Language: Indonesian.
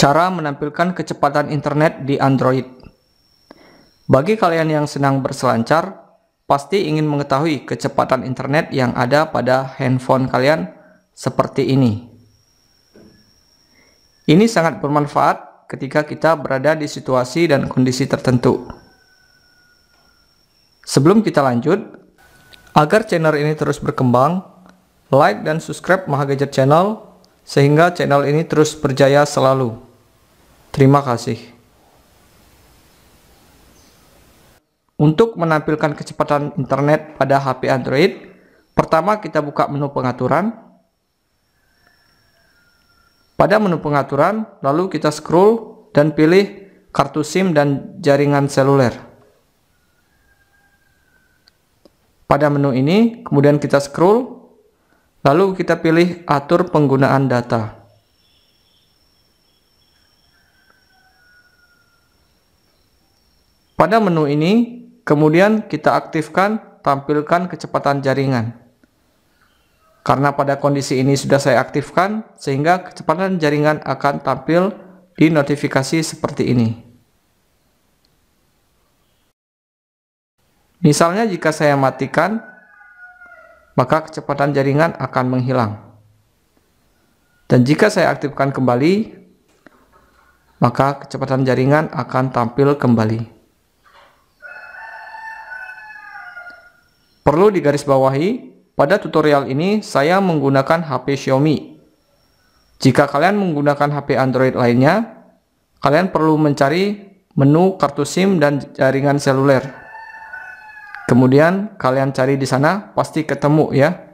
Cara menampilkan kecepatan internet di Android. Bagi kalian yang senang berselancar, pasti ingin mengetahui kecepatan internet yang ada pada handphone kalian seperti ini. Ini sangat bermanfaat ketika kita berada di situasi dan kondisi tertentu. Sebelum kita lanjut, agar channel ini terus berkembang, like dan subscribe Maha Channel sehingga channel ini terus berjaya selalu. Terima kasih. Untuk menampilkan kecepatan internet pada HP Android, pertama kita buka menu pengaturan. Pada menu pengaturan, lalu kita scroll dan pilih kartu SIM dan jaringan seluler. Pada menu ini, kemudian kita scroll, lalu kita pilih atur penggunaan data. Pada menu ini, kemudian kita aktifkan tampilkan kecepatan jaringan. Karena pada kondisi ini sudah saya aktifkan, sehingga kecepatan jaringan akan tampil di notifikasi seperti ini. Misalnya jika saya matikan, maka kecepatan jaringan akan menghilang. Dan jika saya aktifkan kembali, maka kecepatan jaringan akan tampil kembali. Perlu digarisbawahi, pada tutorial ini saya menggunakan HP Xiaomi. Jika kalian menggunakan HP Android lainnya, kalian perlu mencari menu kartu SIM dan jaringan seluler. Kemudian kalian cari di sana, pasti ketemu ya.